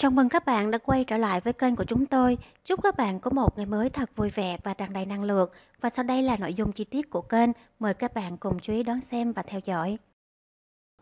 Chào mừng các bạn đã quay trở lại với kênh của chúng tôi. Chúc các bạn có một ngày mới thật vui vẻ và tràn đầy năng lượng. Và sau đây là nội dung chi tiết của kênh. Mời các bạn cùng chú ý đón xem và theo dõi.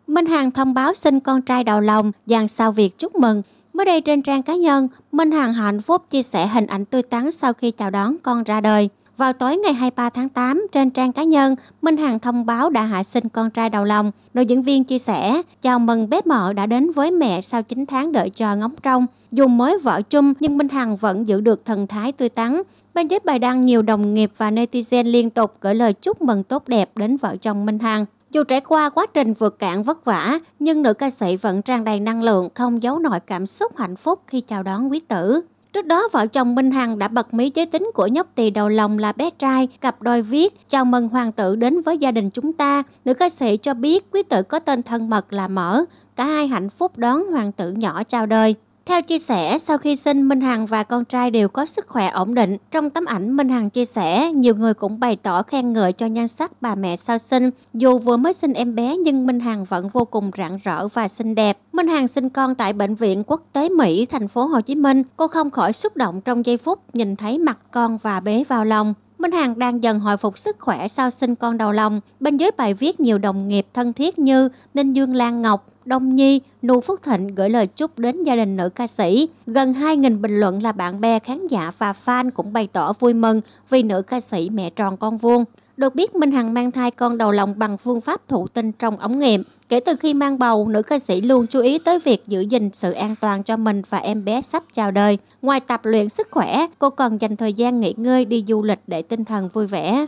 Minh Hằng thông báo sinh con trai đầu lòng, dàn sao việc chúc mừng. Mới đây trên trang cá nhân, Minh Hằng hạnh phúc chia sẻ hình ảnh tươi tắn sau khi chào đón con ra đời. Vào tối ngày 23 tháng 8, trên trang cá nhân, Minh Hằng thông báo đã hạ sinh con trai đầu lòng. Nữ diễn viên chia sẻ, chào mừng bé mợ đã đến với mẹ sau 9 tháng đợi chờ ngóng trong. Dù mới vợ chung nhưng Minh Hằng vẫn giữ được thần thái tươi tắn. Bên dưới bài đăng, nhiều đồng nghiệp và netizen liên tục gửi lời chúc mừng tốt đẹp đến vợ chồng Minh Hằng. Dù trải qua quá trình vượt cạn vất vả, nhưng nữ ca sĩ vẫn tràn đầy năng lượng, không giấu nổi cảm xúc hạnh phúc khi chào đón quý tử. Trước đó, vợ chồng Minh Hằng đã bật mí giới tính của nhóc tỳ đầu lòng là bé trai, cặp đôi viết chào mừng hoàng tử đến với gia đình chúng ta. Nữ ca sĩ cho biết quý tử có tên thân mật là Mở. Cả hai hạnh phúc đón hoàng tử nhỏ chào đời. Theo chia sẻ, sau khi sinh, Minh Hằng và con trai đều có sức khỏe ổn định. Trong tấm ảnh Minh Hằng chia sẻ, nhiều người cũng bày tỏ khen ngợi cho nhan sắc bà mẹ sau sinh. Dù vừa mới sinh em bé nhưng Minh Hằng vẫn vô cùng rạng rỡ và xinh đẹp. Minh Hằng sinh con tại bệnh viện quốc tế Mỹ, thành phố Hồ Chí Minh. Cô không khỏi xúc động trong giây phút nhìn thấy mặt con và bế vào lòng. Minh Hằng đang dần hồi phục sức khỏe sau sinh con đầu lòng. Bên dưới bài viết nhiều đồng nghiệp thân thiết như Ninh Dương Lan Ngọc, Đông Nhi, Nụ Phúc Thịnh gửi lời chúc đến gia đình nữ ca sĩ. Gần 2.000 bình luận là bạn bè, khán giả và fan cũng bày tỏ vui mừng vì nữ ca sĩ mẹ tròn con vuông. Được biết Minh Hằng mang thai con đầu lòng bằng phương pháp thụ tinh trong ống nghiệm. Kể từ khi mang bầu, nữ ca sĩ luôn chú ý tới việc giữ gìn sự an toàn cho mình và em bé sắp chào đời. Ngoài tập luyện sức khỏe, cô còn dành thời gian nghỉ ngơi đi du lịch để tinh thần vui vẻ.